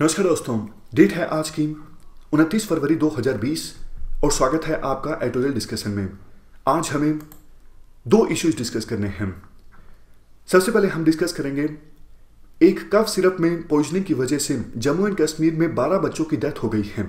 नमस्कार दोस्तों डेट है आज की उनतीस फरवरी 2020 और स्वागत है आपका एडिटोरियल डिस्कशन में आज हमें दो इश्यूज डिस्कस करने हैं सबसे पहले हम डिस्कस करेंगे एक कफ सिरप में पॉइजनिंग की वजह से जम्मू एंड कश्मीर में 12 बच्चों की डेथ हो गई है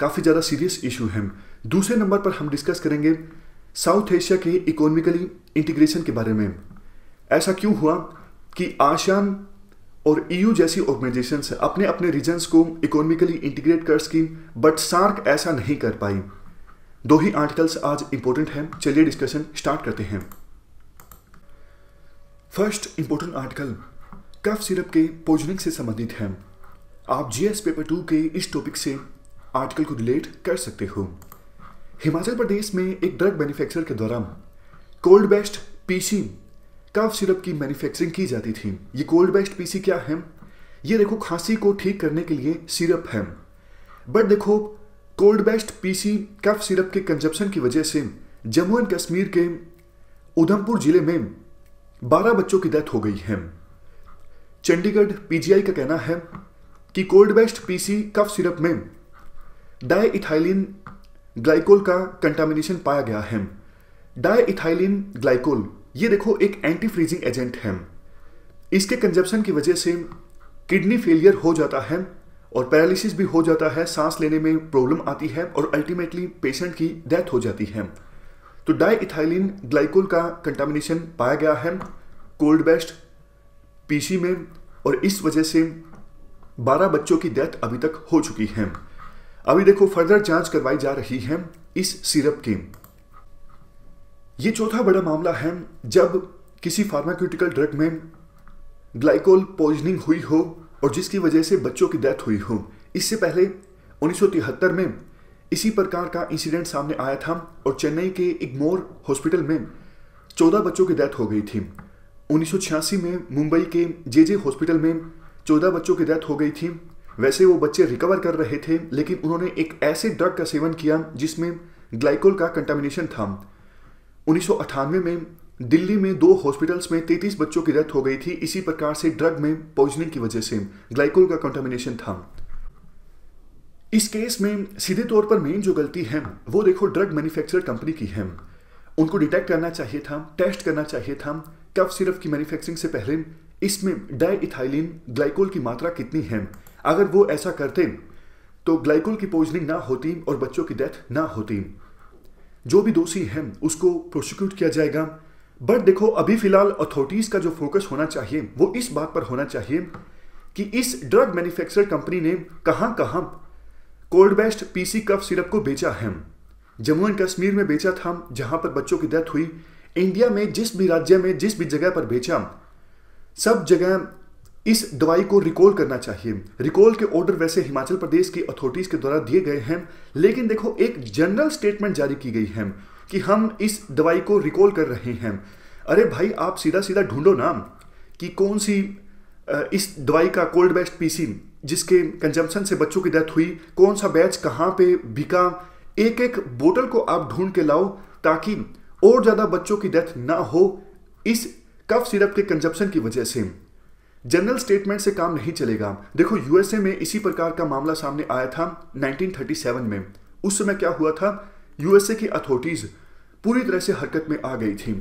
काफ़ी ज़्यादा सीरियस इशू है दूसरे नंबर पर हम डिस्कस करेंगे साउथ एशिया के इकोनॉमिकली इंटीग्रेशन के बारे में ऐसा क्यों हुआ कि आशियान और ईयू e जैसी ऑर्गेनाइजेशन अपने अपने रीजन्स को इकोनॉमिकली इंटीग्रेट कर सकी बट सार्क ऐसा नहीं कर पाई दो ही आर्टिकल्स आज इंपॉर्टेंट हैं चलिए डिस्कशन स्टार्ट करते हैं first important article cough syrup के पोजनिंग से संबंधित है आप जीएस पेपर टू के इस टॉपिक से आर्टिकल को रिलेट कर सकते हो हिमाचल प्रदेश में एक ड्रग मैन्युफैक्चरर के द्वारा cold best PC cough syrup की मैन्युफैक्चरिंग की जाती थी ये कोल्ड बेस्ट पीसी क्या है ये देखो खांसी को ठीक करने के लिए सिरप है बट देखो cold best PC cough syrup के कंजप्शन की वजह से जम्मू एंड कश्मीर के उधमपुर जिले में 12 बच्चों की डेथ हो गई है चंडीगढ़ पीजीआई का कहना है कि cold best PC cough syrup में डाई इथाइलिन ग्लाइकोल का कंटामिनेशन पाया गया है डाई इथाइलिन ग्लाइकोल ये देखो एक एंटी फ्रीजिंग एजेंट है इसके कंजप्शन की वजह से किडनी फेलियर हो जाता है और पैरालिसिस भी हो जाता है सांस लेने में प्रॉब्लम आती है और अल्टीमेटली पेशेंट की डेथ हो जाती है तो इथाइलिन ग्लाइकोल का कंटामिनेशन पाया गया है कोल्ड बेस्ट पीसी में और इस वजह से 12 बच्चों की डेथ अभी तक हो चुकी है अभी देखो फर्दर जांच करवाई जा रही है इस सिरप की ये चौथा बड़ा मामला है जब किसी फार्माक्यूटिकल ड्रग में ग्लाइकोल पॉइजनिंग हुई हो और जिसकी वजह से बच्चों की डेथ हुई हो इससे पहले उन्नीस में इसी प्रकार का इंसिडेंट सामने आया था और चेन्नई के इग्मोर हॉस्पिटल में 14 बच्चों की डेथ हो गई थी उन्नीस में मुंबई के जे जे हॉस्पिटल में 14 बच्चों की डेथ हो गई थी वैसे वो बच्चे रिकवर कर रहे थे लेकिन उन्होंने एक ऐसे ड्रग का सेवन किया जिसमें ग्लाइकोल का कंटामिनेशन था उन्नीस में दिल्ली में दो हॉस्पिटल्स में 33 बच्चों की डेथ हो गई थी इसी प्रकार से ड्रग में पॉइजनिंग की वजह से ग्लाइकोल का कंटामिनेशन था इस केस में सीधे तौर पर मेन जो गलती है वो देखो ड्रग मैन्युफैक्चरर कंपनी की है उनको डिटेक्ट करना चाहिए था टेस्ट करना चाहिए था कफ सिरप की मैन्युफैक्चरिंग से पहले इसमें डाइथाइलिन ग्लाइकोल की मात्रा कितनी है अगर वो ऐसा करते तो ग्लाइकोल की पॉइजनिंग ना होती और बच्चों की डेथ ना होती जो भी दोषी है उसको प्रोसिक्यूट किया जाएगा बट देखो अभी फिलहाल अथॉरिटीज का जो फोकस होना चाहिए वो इस बात पर होना चाहिए कि इस ड्रग मैन्युफैक्चरर कंपनी ने कहां कहां cold best PC cough syrup को बेचा है जम्मू एंड कश्मीर में बेचा था जहां पर बच्चों की डेथ हुई इंडिया में जिस भी राज्य में जिस भी जगह पर बेचा सब जगह इस दवाई को रिकॉल करना चाहिए रिकॉल के ऑर्डर वैसे हिमाचल प्रदेश की अथॉरिटीज के द्वारा दिए गए हैं लेकिन देखो एक जनरल स्टेटमेंट जारी की गई है कि हम इस दवाई को रिकॉल कर रहे हैं अरे भाई आप सीधा सीधा ढूंढो ना कि कौन सी इस दवाई का कोल्ड बेस्ट पीसी जिसके कंजम्पशन से बच्चों की डेथ हुई कौन सा बैच कहाँ पे बिका एक एक बोतल को आप ढूंढ के लाओ ताकि और ज़्यादा बच्चों की डेथ ना हो इस कफ सिरप के कंजप्शन की वजह से जनरल स्टेटमेंट से काम नहीं चलेगा देखो यूएसए में इसी प्रकार का मामला सामने आया था 1937 में उस समय क्या हुआ था यूएसए की अथॉरिटीज पूरी तरह से हरकत में आ गई थी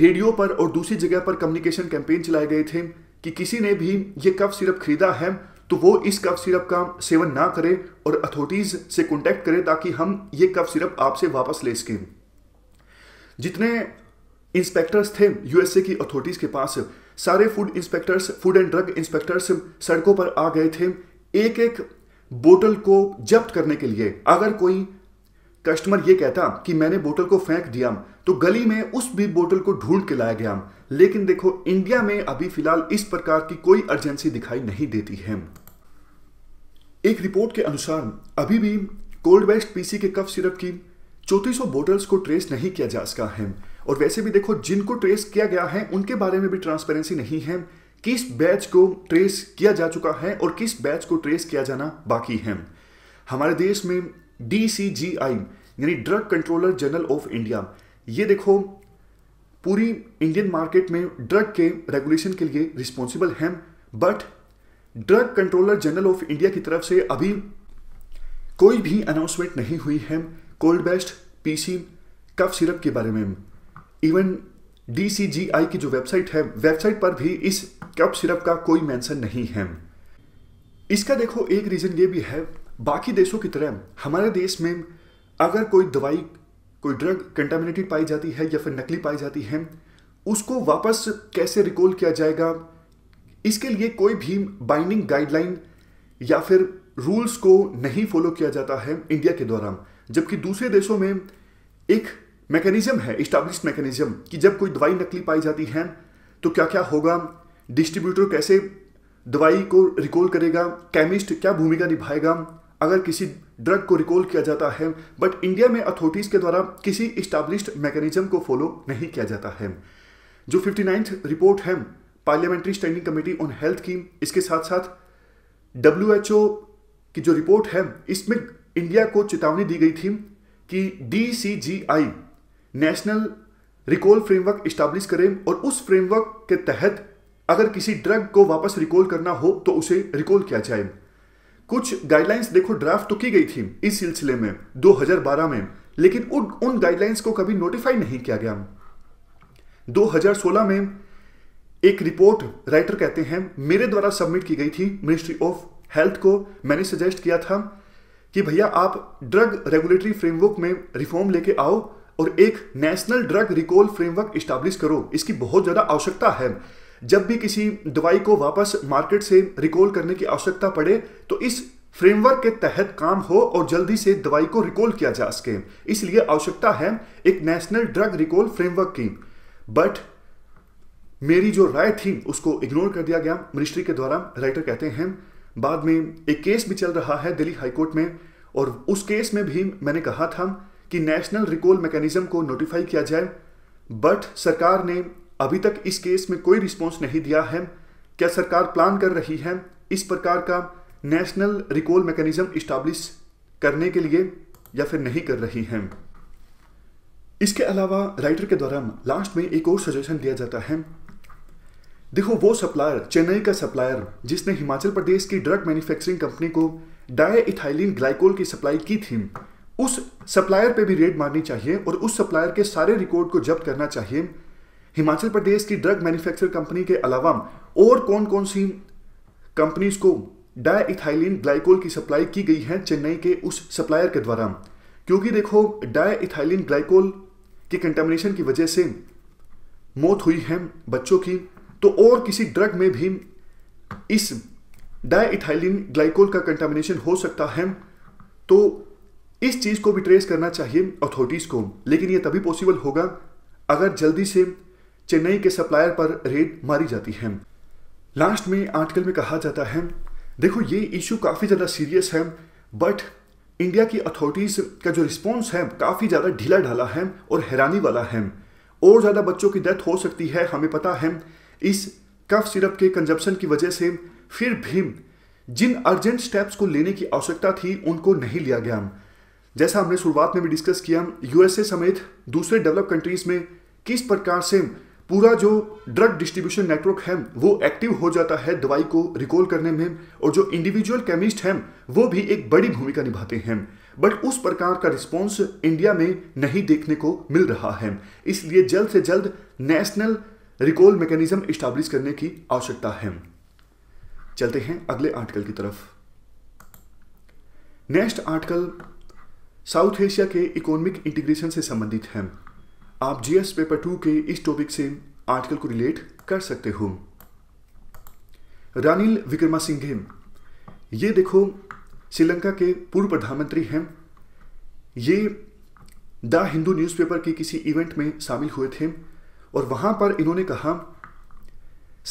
रेडियो पर और दूसरी जगह पर कम्युनिकेशन कैंपेन चलाए गए थे कि किसी ने भी ये कफ सिरप खरीदा है तो वो इस कफ सिरप का सेवन ना करे और अथॉरिटीज से कॉन्टेक्ट करे ताकि हम ये कफ सिरप आपसे वापस ले सकें जितने इंस्पेक्टर्स थे यूएसए की अथॉरिटीज के पास सारे food inspectors food and drug inspectors सड़कों पर आ गए थे एक एक बोतल को जब्त करने के लिए अगर कोई कस्टमर ये कहता कि मैंने बोतल को फेंक दिया तो गली में उस भी बोतल को ढूंढ के लाया गया लेकिन देखो इंडिया में अभी फिलहाल इस प्रकार की कोई अर्जेंसी दिखाई नहीं देती है एक रिपोर्ट के अनुसार अभी भी कोल्ड वेस्ट पीसी के कफ सिरप की चौतीसों बोटल्स को ट्रेस नहीं किया जा सका है और वैसे भी देखो जिनको ट्रेस किया गया है उनके बारे में भी ट्रांसपेरेंसी नहीं है किस बैच को ट्रेस किया जा चुका है और किस बैच को ट्रेस किया जाना बाकी है हमारे देश में डी यानी Drug Controller General of India ये देखो पूरी इंडियन मार्केट में ड्रग के रेगुलेशन के लिए रिस्पॉन्सिबल हैं but Drug Controller General of India की तरफ से अभी कोई भी अनाउंसमेंट नहीं हुई है cold best PC cough syrup के बारे में इवन डी की जो वेबसाइट है वेबसाइट पर भी इस कप सिरप का कोई मेंशन नहीं है इसका देखो एक रीज़न ये भी है बाकी देशों की तरह हमारे देश में अगर कोई दवाई कोई ड्रग कंटामिनेटेड पाई जाती है या फिर नकली पाई जाती है उसको वापस कैसे रिकॉल किया जाएगा इसके लिए कोई भी बाइंडिंग गाइडलाइन या फिर रूल्स को नहीं फॉलो किया जाता है इंडिया के द्वारा जबकि दूसरे देशों में एक मैकेनिज्म है स्टाब्लिश मैकेनिज्म कि जब कोई दवाई नकली पाई जाती है तो क्या क्या होगा डिस्ट्रीब्यूटर कैसे दवाई को रिकॉल करेगा केमिस्ट क्या भूमिका निभाएगा अगर किसी ड्रग को रिकॉल किया जाता है बट इंडिया में अथॉरिटीज़ के द्वारा किसी इस्टाब्लिश्ड मैकेनिज्म को फॉलो नहीं किया जाता है जो फिफ्टी रिपोर्ट है Parliamentary Standing Committee on Health की इसके साथ साथ डब्ल्यू की जो रिपोर्ट है इसमें इंडिया को चेतावनी दी गई थी कि D C G I national recall framework establish करें और उस फ्रेमवर्क के तहत अगर किसी ड्रग को वापस रिकॉल करना हो तो उसे रिकॉल किया जाए कुछ गाइडलाइंस देखो ड्राफ्ट तो की गई थी इस सिलसिले में 2012 में लेकिन उन उन गाइडलाइंस को कभी नोटिफाई नहीं किया गया 2016 में एक रिपोर्ट राइटर कहते हैं मेरे द्वारा सबमिट की गई थी मिनिस्ट्री ऑफ हेल्थ को मैंने सजेस्ट किया था कि भैया आप ड्रग रेगुलेटरी फ्रेमवर्क में रिफॉर्म लेके आओ और एक national drug recall framework establish करो इसकी बहुत ज़्यादा आवश्यकता है जब भी किसी दवाई को वापस मार्केट से रिकॉल करने की आवश्यकता पड़े तो इस फ्रेमवर्क के तहत काम हो और जल्दी से दवाई को रिकॉल किया जा सके इसलिए आवश्यकता है एक नेशनल ड्रग रिकॉल फ्रेमवर्क की बट मेरी जो राय थी उसको इग्नोर कर दिया गया मिनिस्ट्री के द्वारा राइटर कहते हैं बाद में एक केस भी चल रहा है दिल्ली हाईकोर्ट में और उस केस में भी मैंने कहा था कि नेशनल रिकॉल मैकेनिज्म को नोटिफाई किया जाए बट सरकार ने अभी तक इस केस में कोई रिस्पॉन्स नहीं दिया है क्या सरकार प्लान कर रही है इस प्रकार का नेशनल रिकॉल मैकेनिज्म इस्टाब्लिश करने के लिए या फिर नहीं कर रही है इसके अलावा राइटर के द्वारा लास्ट में एक और सजेशन दिया जाता है देखो वो सप्लायर चेन्नई का सप्लायर जिसने हिमाचल प्रदेश की ड्रग मैन्युफैक्चरिंग कंपनी को डाय इथाइलिन ग्लाइकोल की सप्लाई की थी उस सप्लायर पे भी रेड मारनी चाहिए और उस सप्लायर के सारे रिकॉर्ड को जब्त करना चाहिए हिमाचल प्रदेश की ड्रग मैन्युफैक्चर कंपनी के अलावा और कौन कौन सी कंपनीज को डाइथाइलिन ग्लाइकोल की सप्लाई की गई है चेन्नई के उस सप्लायर के द्वारा क्योंकि देखो डाइथाइलिन ग्लाइकोल की कंटेमिनेशन की वजह से मौत हुई है बच्चों की तो और किसी ड्रग में भी इस डाइथाइलिन ग्लाइकोल का कंटेमिनेशन हो सकता है तो इस चीज़ को भी ट्रेस करना चाहिए अथॉरिटीज़ को लेकिन यह तभी पॉसिबल होगा अगर जल्दी से चेन्नई के सप्लायर पर रेड मारी जाती है लास्ट में आर्टिकल में कहा जाता है देखो ये इश्यू काफ़ी ज़्यादा सीरियस है बट इंडिया की अथॉरिटीज़ का जो रिस्पॉन्स है काफ़ी ज़्यादा ढीला ढाला है और हैरानी वाला है और ज़्यादा बच्चों की डेथ हो सकती है हमें पता है इस कफ सिरप के कंजप्शन की वजह से फिर भी जिन अर्जेंट स्टेप्स को लेने की आवश्यकता थी उनको नहीं लिया गया जैसा हमने शुरुआत में भी डिस्कस किया यूएसए समेत दूसरे डेवलप कंट्रीज में किस प्रकार से पूरा जो ड्रग डिस्ट्रीब्यूशन नेटवर्क है वो एक्टिव हो जाता है दवाई को रिकॉल करने में और जो इंडिविजुअल केमिस्ट हैं वो भी एक बड़ी भूमिका निभाते हैं बट उस प्रकार का रिस्पॉन्स इंडिया में नहीं देखने को मिल रहा है इसलिए जल्द से जल्द नेशनल रिकॉल मैकेनिज्म इस्टाब्लिश करने की आवश्यकता है चलते हैं अगले आर्टिकल की तरफ नेक्स्ट आर्टिकल साउथ एशिया के इकोनॉमिक इंटीग्रेशन से संबंधित हैं आप जीएस पेपर टू के इस टॉपिक से आर्टिकल को रिलेट कर सकते हो रानिल विक्रमासिंघे ये देखो श्रीलंका के पूर्व प्रधानमंत्री हैं ये द हिंदू न्यूज़पेपर की किसी इवेंट में शामिल हुए थे और वहां पर इन्होंने कहा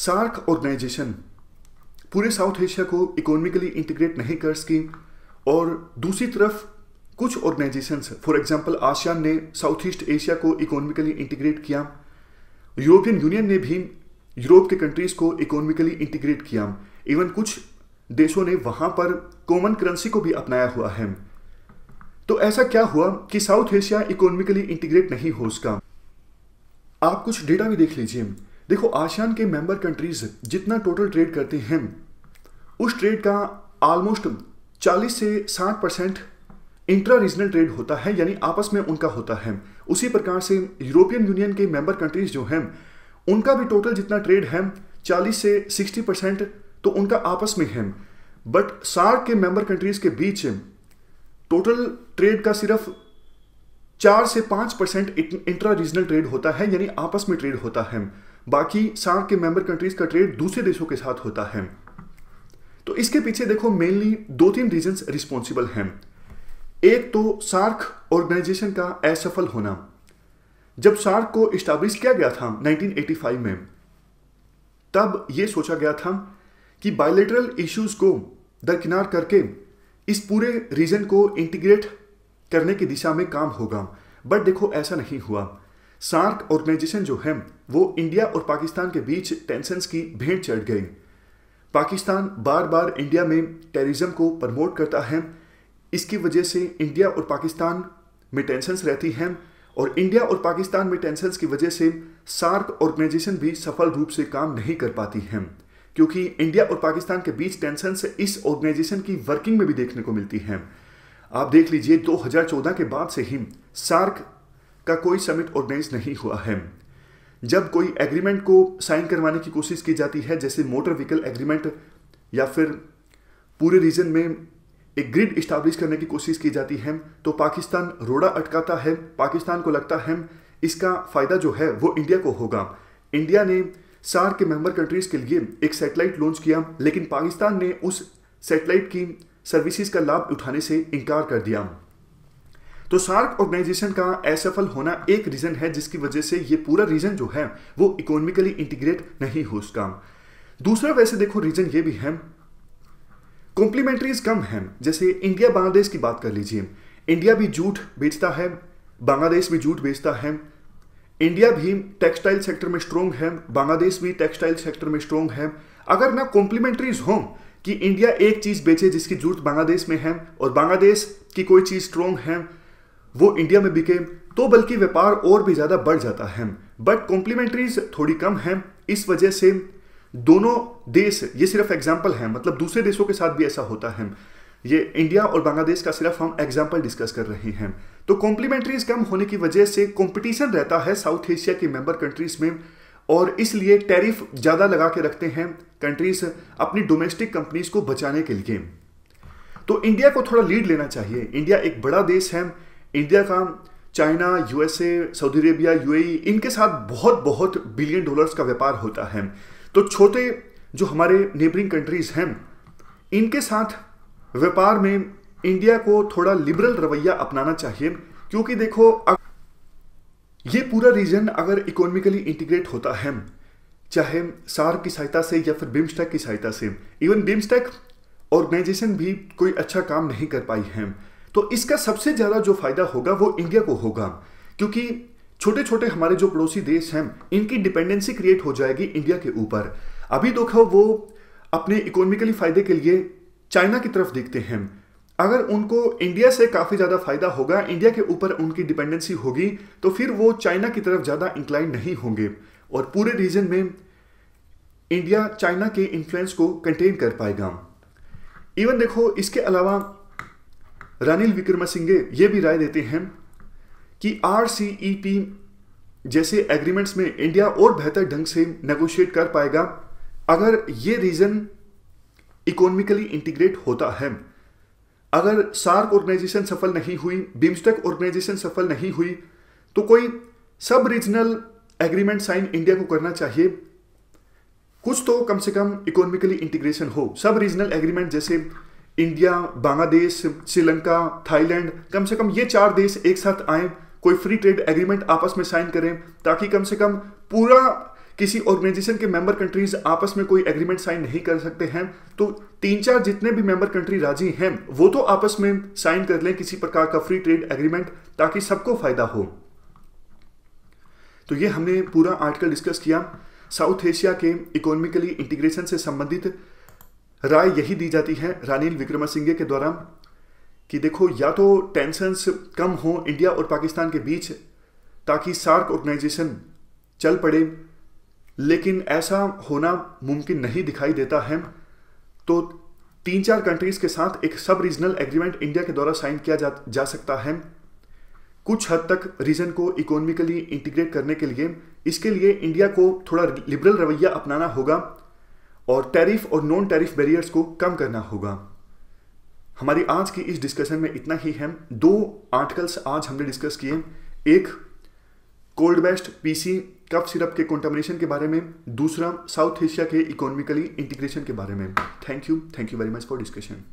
सार्क ऑर्गेनाइजेशन पूरे साउथ एशिया को इकोनॉमिकली इंटीग्रेट नहीं कर सकी और दूसरी तरफ कुछ ऑर्गेनाइजेशंस फॉर एग्जांपल आसियान ने साउथ ईस्ट एशिया को इकोनॉमिकली इंटीग्रेट किया यूरोपियन यूनियन ने भी यूरोप के कंट्रीज़ को इकोनॉमिकली इंटीग्रेट किया इवन कुछ देशों ने वहां पर कॉमन करेंसी को भी अपनाया हुआ है तो ऐसा क्या हुआ कि साउथ एशिया इकोनॉमिकली इंटीग्रेट नहीं हो उसका आप कुछ डेटा भी देख लीजिए देखो आसियान के मेंबर कंट्रीज जितना टोटल ट्रेड करते हैं उस ट्रेड का ऑलमोस्ट 40 से 60 परसेंट इंट्रा रीजनल ट्रेड होता है यानी आपस में उनका होता है उसी प्रकार से यूरोपियन यूनियन के मेंबर कंट्रीज जो हैं उनका भी टोटल जितना ट्रेड है 40 से 60 परसेंट तो उनका आपस में है बट सार्क के मेंबर कंट्रीज के बीच टोटल ट्रेड का सिर्फ चार से पांच परसेंट इंट्रा रीजनल ट्रेड होता है यानी आपस में ट्रेड होता है बाकी सार्क के मेंबर कंट्रीज का ट्रेड दूसरे देशों के साथ होता है तो इसके पीछे देखो मेनली दो तीन रीजन रिस्पॉन्सिबल हैं एक तो सार्क ऑर्गेनाइजेशन का असफल होना जब सार्क को इस्टाब्लिश किया गया था 1985 में तब यह सोचा गया था कि बायोलेटरल इश्यूज को दरकिनार करके इस पूरे रीजन को इंटीग्रेट करने की दिशा में काम होगा बट देखो ऐसा नहीं हुआ सार्क ऑर्गेनाइजेशन जो है वो इंडिया और पाकिस्तान के बीच टेंशन की भेंट चढ़ गई पाकिस्तान बार बार इंडिया में टेररिज्म को प्रमोट करता है इसकी वजह से इंडिया और पाकिस्तान में टेंशन रहती हैं और इंडिया और पाकिस्तान में टेंशन की वजह से सार्क ऑर्गेनाइजेशन भी सफल रूप से काम नहीं कर पाती हैं क्योंकि इंडिया और पाकिस्तान के बीच टेंशन्स इस ऑर्गेनाइजेशन की वर्किंग में भी देखने को मिलती हैं आप देख लीजिए 2014 के बाद से ही सार्क का कोई समिट ऑर्गेनाइज नहीं हुआ है जब कोई एग्रीमेंट को साइन करवाने की कोशिश की जाती है जैसे मोटर व्हीकल एग्रीमेंट या फिर पूरे रीजन में एक ग्रिड स्टाब्लिश करने की कोशिश की जाती है तो पाकिस्तान रोड़ा अटकाता है पाकिस्तान को लगता है इसका फ़ायदा जो है वो इंडिया को होगा इंडिया ने सार के मेंबर कंट्रीज़ के लिए एक सैटेलाइट लॉन्च किया लेकिन पाकिस्तान ने उस सैटेलाइट की सर्विसेज का लाभ उठाने से इनकार कर दिया तो सार्क ऑर्गेनाइजेशन का असफल होना एक रीज़न है जिसकी वजह से ये पूरा रीज़न जो है वो इकोनॉमिकली इंटीग्रेट नहीं हो सका दूसरा वैसे देखो रीज़न ये भी है कॉम्प्लीमेंट्रीज कम है जैसे इंडिया बांग्लादेश की बात कर लीजिए इंडिया भी जूट बेचता है बांग्लादेश भी जूट बेचता है इंडिया भी टेक्सटाइल सेक्टर में स्ट्रोंग है बांग्लादेश भी टेक्सटाइल सेक्टर में स्ट्रोंग है अगर ना कॉम्प्लीमेंट्रीज हों कि इंडिया एक चीज़ बेचे जिसकी जूट बांग्लादेश में है और बांग्लादेश की कोई चीज़ स्ट्रोंग है वो इंडिया में बिके तो बल्कि व्यापार और भी ज़्यादा बढ़ जाता है बट कॉम्प्लीमेंट्रीज थोड़ी कम है इस वजह से दोनों देश ये सिर्फ एग्जाम्पल है मतलब दूसरे देशों के साथ भी ऐसा होता है ये इंडिया और बांग्लादेश का सिर्फ हम एग्जाम्पल डिस्कस कर रहे हैं तो कॉम्प्लीमेंट्रीज कम होने की वजह से कंपटीशन रहता है साउथ एशिया के मेंबर कंट्रीज में और इसलिए टैरिफ ज़्यादा लगा के रखते हैं कंट्रीज अपनी डोमेस्टिक कंपनीज को बचाने के लिए तो इंडिया को थोड़ा लीड लेना चाहिए इंडिया एक बड़ा देश है इंडिया का China USA Saudi Arabia UAE इनके साथ बहुत बहुत बिलियन डॉलर्स का व्यापार होता है तो छोटे जो हमारे नेबरिंग कंट्रीज़ हैं इनके साथ व्यापार में इंडिया को थोड़ा लिबरल रवैया अपनाना चाहिए क्योंकि देखो ये पूरा रीजन अगर इकोनॉमिकली इंटीग्रेट होता है चाहे सार की सहायता से या फिर बिम्स्टेक की सहायता से इवन बिम्स्टेक ऑर्गेनाइजेशन भी कोई अच्छा काम नहीं कर पाई है तो इसका सबसे ज़्यादा जो फायदा होगा वो इंडिया को होगा क्योंकि छोटे छोटे हमारे जो पड़ोसी देश हैं इनकी डिपेंडेंसी क्रिएट हो जाएगी इंडिया के ऊपर अभी देखो तो वो अपने इकोनॉमिकली फायदे के लिए चाइना की तरफ देखते हैं अगर उनको इंडिया से काफ़ी ज़्यादा फायदा होगा इंडिया के ऊपर उनकी डिपेंडेंसी होगी तो फिर वो चाइना की तरफ ज़्यादा इंक्लाइन नहीं होंगे और पूरे रीजन में इंडिया चाइना के इन्फ्लुएंस को कंटेन कर पाएगा इवन देखो इसके अलावा रानिल विक्रमसिंघे ये भी राय देते हैं कि आर e जैसे एग्रीमेंट्स में इंडिया और बेहतर ढंग से नेगोशिएट कर पाएगा अगर ये रीजन इकोनॉमिकली इंटीग्रेट होता है अगर सार्क ऑर्गेनाइजेशन सफल नहीं हुई बिम्स्टेक ऑर्गेनाइजेशन सफल नहीं हुई तो कोई सब रीजनल एग्रीमेंट साइन इंडिया को करना चाहिए कुछ तो कम से कम इकोनॉमिकली इंटीग्रेशन हो सब रीजनल एग्रीमेंट जैसे इंडिया बांग्लादेश श्रीलंका थाईलैंड कम से कम ये चार देश एक साथ आए कोई फ्री ट्रेड एग्रीमेंट आपस में साइन करें ताकि कम से कम पूरा किसी ऑर्गेनाइजेशन के मेंबर कंट्रीज आपस में कोई एग्रीमेंट साइन नहीं कर सकते हैं तो तीन चार जितने भी मेंबर कंट्री राजी हैं वो तो आपस में साइन कर लें किसी प्रकार का फ्री ट्रेड एग्रीमेंट ताकि सबको फायदा हो तो ये हमने पूरा आर्टिकल डिस्कस किया साउथ एशिया के इकोनॉमिकली इंटीग्रेशन से संबंधित राय यही दी जाती है रानील सिंह के द्वारा कि देखो या तो टेंशंस कम हो इंडिया और पाकिस्तान के बीच ताकि सार्क ऑर्गेनाइजेशन चल पड़े लेकिन ऐसा होना मुमकिन नहीं दिखाई देता है तो तीन चार कंट्रीज के साथ एक सब रीजनल एग्रीमेंट इंडिया के द्वारा साइन किया जा, जा सकता है कुछ हद तक रीजन को इकोनॉमिकली इंटीग्रेट करने के लिए इसके लिए इंडिया को थोड़ा लिबरल रवैया अपनाना होगा और टैरिफ और नॉन टैरिफ बैरियर्स को कम करना होगा हमारी आज की इस डिस्कशन में इतना ही है दो आर्टिकल्स आज हमने डिस्कस किए एक cold best PC cough syrup के कॉन्टामिनेशन के बारे में दूसरा साउथ एशिया के इकोनॉमिकली इंटीग्रेशन के बारे में thank you thank you very much for discussion